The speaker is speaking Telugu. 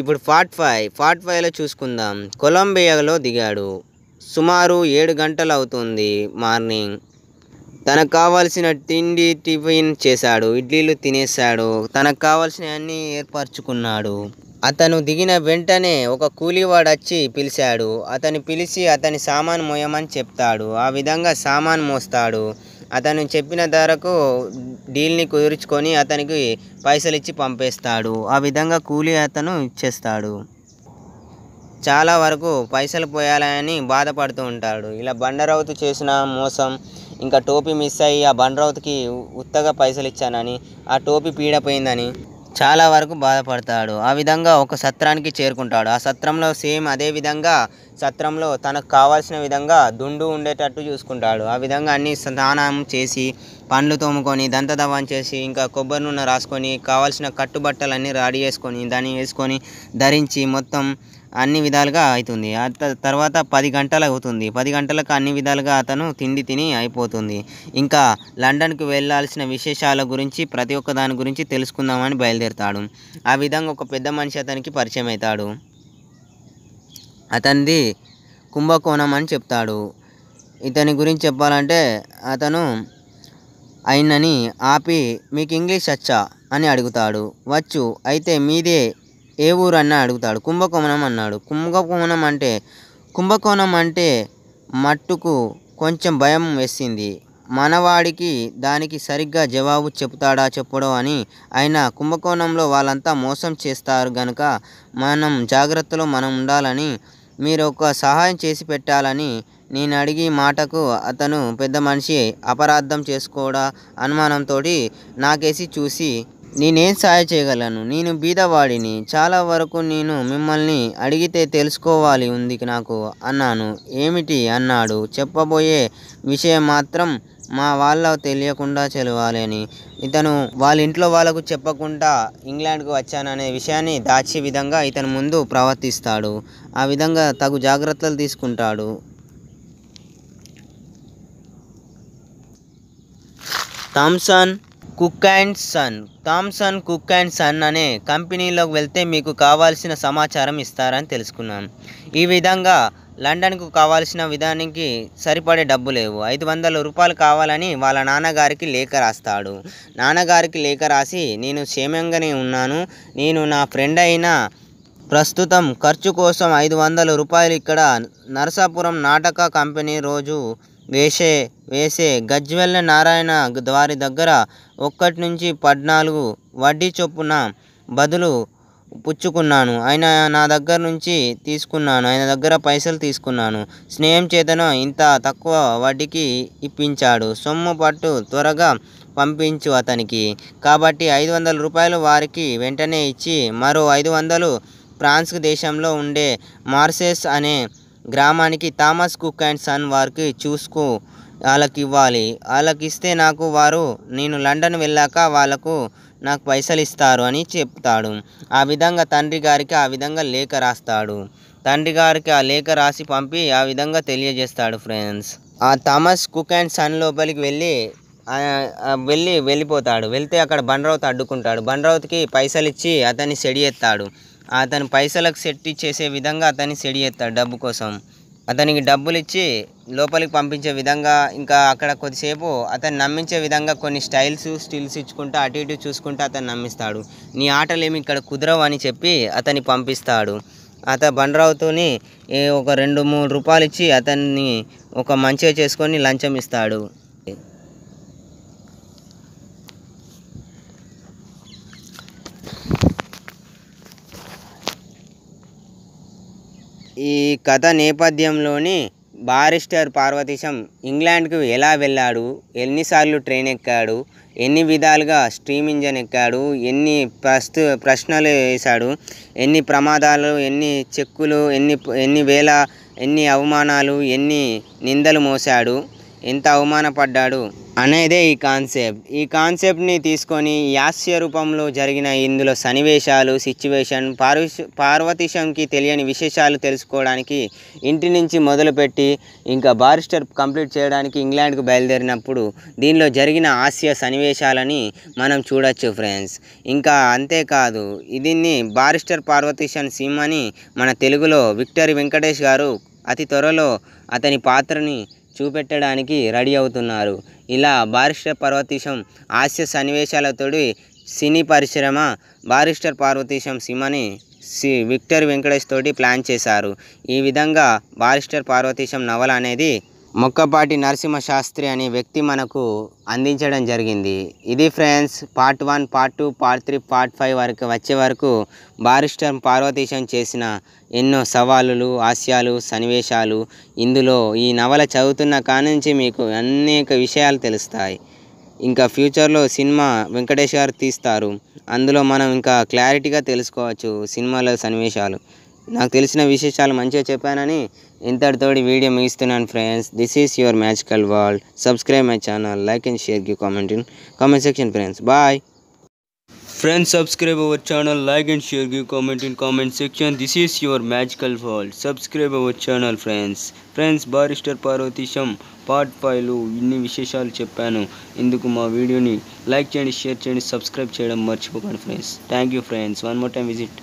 ఇప్పుడు ఫార్ట్ ఫైవ్ ఫార్ట్ ఫైవ్లో చూసుకుందాం కొలంబియాలో దిగాడు సుమారు ఏడు గంటలు అవుతుంది మార్నింగ్ తనకు కావాల్సిన తిండి టిఫిన్ చేశాడు ఇడ్లీలు తినేశాడు తనకు కావాల్సిన అన్నీ ఏర్పరచుకున్నాడు అతను దిగిన వెంటనే ఒక కూలీవాడు వచ్చి పిలిచాడు అతను పిలిచి అతని సామాన్ మోయమని చెప్తాడు ఆ విధంగా సామాన్ మోస్తాడు అతను చెప్పిన ధరకు డీల్ని కుదుర్చుకొని అతనికి పైసలు ఇచ్చి పంపేస్తాడు ఆ విధంగా కూలీ అతను ఇచ్చేస్తాడు చాలా వరకు పైసలు పోయాలని బాధపడుతూ ఉంటాడు ఇలా బండరౌతు చేసిన మోసం ఇంకా టోపీ మిస్ అయ్యి ఆ బండరౌతుకి ఉత్తగా పైసలు ఇచ్చానని ఆ టోపీ పీడపోయిందని చాలా వరకు బాధపడతాడు ఆ విధంగా ఒక సత్రానికి చేరుకుంటాడు ఆ సత్రంలో సేమ్ అదే విధంగా సత్రంలో తనకు కావాల్సిన విధంగా దుండు ఉండేటట్టు చూసుకుంటాడు ఆ విధంగా అన్ని స్నానం చేసి పండ్లు తోముకొని దంత దవాన్ చేసి ఇంకా కొబ్బరి నూనె రాసుకొని కావాల్సిన కట్టుబట్టలన్నీ రెడీ చేసుకొని దాన్ని వేసుకొని ధరించి మొత్తం అన్ని విధాలుగా అవుతుంది తర్వాత పది గంటలు అవుతుంది పది గంటలకు అన్ని విధాలుగా అతను తిండి తిని అయిపోతుంది ఇంకా లండన్కు వెళ్ళాల్సిన విశేషాల గురించి ప్రతి ఒక్క దాని గురించి తెలుసుకుందామని బయలుదేరుతాడు ఆ విధంగా ఒక పెద్ద మనిషి అతనికి పరిచయం అవుతాడు అతనిది కుంభకోణం అని చెప్తాడు ఇతని గురించి చెప్పాలంటే అతను అయినని ఆపి మీకు ఇంగ్లీష్ వచ్చా అని అడుగుతాడు వచ్చు అయితే మీదే ఏ ఊరు అన్న అడుగుతాడు కుంభకోణం అన్నాడు కుంభకోణం అంటే కుంభకోణం అంటే మట్టుకు కొంచెం భయం వేసింది మనవాడికి దానికి సరిగ్గా జవాబు చెప్తాడా చెప్పడో అని అయినా కుంభకోణంలో వాళ్ళంతా మోసం చేస్తారు గనుక మనం జాగ్రత్తలో మనం ఉండాలని మీరు ఒక సహాయం చేసి పెట్టాలని నేను అడిగి మాటకు అతను పెద్ద మనిషి అపరాధం చేసుకోడా అనుమానంతో నాకేసి చూసి నేనేం సహాయ చేయగలను నేను బీదవాడిని చాలా వరకు నేను మిమ్మల్ని అడిగితే తెలుసుకోవాలి ఉంది నాకు అన్నాను ఏమిటి అన్నాడు చెప్పబోయే విషయం మాత్రం మా వాళ్ళ తెలియకుండా చెలవాలని ఇతను వాళ్ళ ఇంట్లో వాళ్ళకు చెప్పకుండా ఇంగ్లాండ్కు వచ్చాననే విషయాన్ని దాచే విధంగా ఇతను ముందు ప్రవర్తిస్తాడు ఆ విధంగా తగు జాగ్రత్తలు తీసుకుంటాడు Thomson Cook and son Thomson Cook and son అనే కంపెనీలోకి వెళ్తే మీకు కావాల్సిన సమాచారం ఇస్తారని తెలుసుకున్నాం ఈ విధంగా లండన్కు కావాల్సిన విధానికి సరిపడే డబ్బు లేవు ఐదు వందల రూపాయలు కావాలని వాళ్ళ నాన్నగారికి లేఖ రాస్తాడు నాన్నగారికి లేఖ రాసి నేను క్షేమంగానే ఉన్నాను నేను నా ఫ్రెండ్ అయిన ప్రస్తుతం ఖర్చు కోసం ఐదు వందల రూపాయలు ఇక్కడ నరసాపురం నాటక కంపెనీ రోజు వేసే వేసే గజ్వెల్ల నారాయణ వారి దగ్గర ఒకటి నుంచి పద్నాలుగు వడ్డీ చొప్పున బదులు పుచ్చుకున్నాను ఆయన నా దగ్గర నుంచి తీసుకున్నాను ఆయన దగ్గర పైసలు తీసుకున్నాను స్నేహం చేతను ఇంత తక్కువ వడ్డీకి ఇప్పించాడు సొమ్ము పట్టు త్వరగా పంపించు అతనికి కాబట్టి ఐదు వందల రూపాయలు వారికి వెంటనే ఇచ్చి మరో ఐదు వందలు ఫ్రాన్స్ దేశంలో ఉండే మార్సెస్ అనే గ్రామానికి థామస్ కుక్ అండ్ సన్ వారికి చూసుకో వాళ్ళకి ఇవ్వాలి వాళ్ళకి ఇస్తే నాకు వారు నేను లండన్ వెళ్ళాక వాళ్ళకు నాకు పైసలు ఇస్తారు అని చెప్తాడు ఆ విధంగా తండ్రి గారికి ఆ విధంగా లేఖ రాస్తాడు తండ్రి గారికి ఆ లేఖ రాసి పంపి ఆ విధంగా తెలియజేస్తాడు ఫ్రెండ్స్ ఆ థామస్ కుక్ అండ్ సన్ లోపలికి వెళ్ళి వెళ్ళి వెళ్ళిపోతాడు వెళ్తే అక్కడ బండ్రౌత్ అడ్డుకుంటాడు బండరావుత్కి పైసలు ఇచ్చి అతన్ని సెడి ఎత్తాడు అతను పైసలకు సెట్ ఇచ్చేసే విధంగా అతన్ని సెడి చేస్తాడు డబ్బు కోసం అతనికి డబ్బులు ఇచ్చి లోపలికి పంపించే విధంగా ఇంకా అక్కడ కొద్దిసేపు అతను నమ్మించే విధంగా కొన్ని స్టైల్స్ స్టిల్స్ ఇచ్చుకుంటూ అటు ఇటు చూసుకుంటూ అతను నమ్మిస్తాడు నీ ఆటలేమి ఇక్కడ కుదరవు అని చెప్పి అతన్ని పంపిస్తాడు అత బండరావుతోని ఒక రెండు మూడు రూపాయలు ఇచ్చి అతన్ని ఒక మంచిగా చేసుకొని లంచం ఇస్తాడు ఈ కథ నేపథ్యంలోని బారిస్టర్ పార్వతీశం ఇంగ్లాండ్కు ఎలా వెళ్ళాడు ఎన్నిసార్లు ట్రైన్ ఎక్కాడు ఎన్ని విధాలుగా స్ట్రీమ్ ఇంజన్ ఎక్కాడు ఎన్ని ప్రస్తు ప్రశ్నలు వేశాడు ఎన్ని ప్రమాదాలు ఎన్ని చెక్కులు ఎన్ని ఎన్ని వేల ఎన్ని అవమానాలు ఎన్ని నిందలు మోశాడు ఎంత అవమానపడ్డాడు అనేదే ఈ కాన్సెప్ట్ ఈ కాన్సెప్ట్ని తీసుకొని యాస్య రూపంలో జరిగిన ఇందులో సన్నివేశాలు సిచ్యువేషన్ పార్వ పార్వతీశంకి తెలియని విశేషాలు తెలుసుకోవడానికి ఇంటి నుంచి మొదలుపెట్టి ఇంకా బారిస్టర్ కంప్లీట్ చేయడానికి ఇంగ్లాండ్కు బయలుదేరినప్పుడు దీనిలో జరిగిన హాస్య సన్నివేశాలని మనం చూడొచ్చు ఫ్రెండ్స్ ఇంకా అంతేకాదు దీన్ని బారిస్టర్ సిమ్ అని మన తెలుగులో విక్టరీ వెంకటేష్ గారు అతి త్వరలో అతని పాత్రని చూపెట్టడానికి రెడీ అవుతున్నారు ఇలా బారిస్టర్ పార్వతీశం హాస్య సన్నివేశాలతోడి సినీ పరిశ్రమ బారిస్టర్ పార్వతీశం సినిమాని సి విక్టర్ వెంకటేష్ తోటి ప్లాన్ చేశారు ఈ విధంగా బారిస్టర్ పార్వతీశం నవల అనేది మొక్కపాటి నరసింహశాస్త్రి అనే వ్యక్తి మనకు అందించడం జరిగింది ఇది friends part one part two part three part five వరకు వచ్చే వరకు బారిస్టర్ పార్వతీశం చేసిన ఎన్నో సవాళ్ళు హాస్యాలు సన్నివేశాలు ఇందులో ఈ నవల చదువుతున్న కానుంచి మీకు అనేక విషయాలు తెలుస్తాయి ఇంకా ఫ్యూచర్లో సినిమా వెంకటేష్ గారు తీస్తారు అందులో మనం ఇంకా క్లారిటీగా తెలుసుకోవచ్చు సినిమాలో సన్నివేశాలు నాకు తెలిసిన విశేషాలు మంచిగా చెప్పానని ఇంతటితోటి వీడియో ముగిస్తున్నాను friends this is your magical world subscribe my channel like and share give comment in comment section friends bye friends subscribe our channel like and share give comment in comment section this is your magical world subscribe our channel friends friends barrister Parvateesam part ఫైవ్లు ఇన్ని విశేషాలు చెప్పాను ఇందుకు మా వీడియోని లైక్ చేయండి షేర్ చేయండి సబ్స్క్రైబ్ చేయడం మర్చిపోకండి friends thank you friends one more time visit